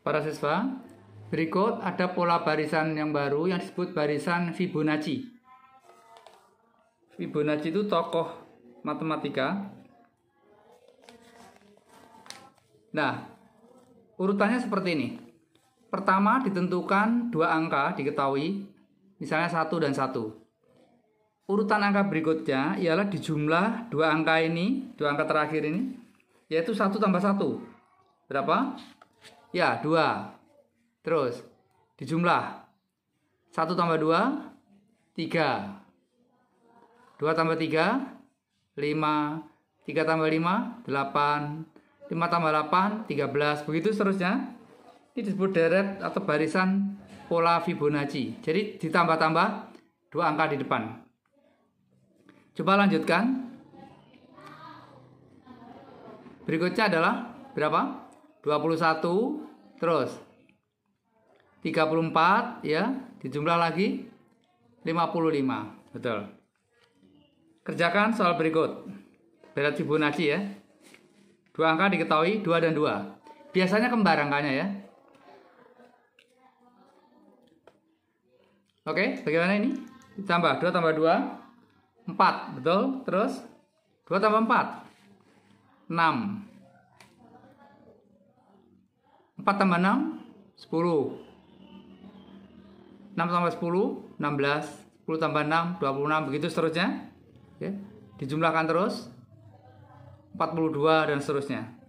Para siswa, berikut ada pola barisan yang baru yang disebut barisan Fibonacci. Fibonacci itu tokoh matematika. Nah, urutannya seperti ini. Pertama ditentukan dua angka diketahui, misalnya satu dan satu. Urutan angka berikutnya ialah dijumlah dua angka ini, dua angka terakhir ini, yaitu satu tambah satu. Berapa? Ya, dua, Terus, dijumlah. satu tambah dua tiga, dua tambah tiga lima, tiga tambah lima delapan, lima tambah delapan tiga belas Begitu seterusnya. Ini disebut deret atau barisan pola Fibonacci. Jadi ditambah-tambah dua angka di depan. Coba lanjutkan. Berikutnya adalah berapa? 21 terus 34 ya dijumlah lagi 55 betul kerjakan soal berikut berat Fibonacci ya dua angka diketahui 2 dan 2 biasanya kembar angkanya ya Oke, bagaimana ini? ditambah 2 tambah 2 4, betul? Terus 2 tambah 4 6 4 tambah 6, 10. 6 tambah 10, 16. 10 tambah 6, 26. Begitu seterusnya. Oke. Dijumlahkan terus. 42 dan seterusnya.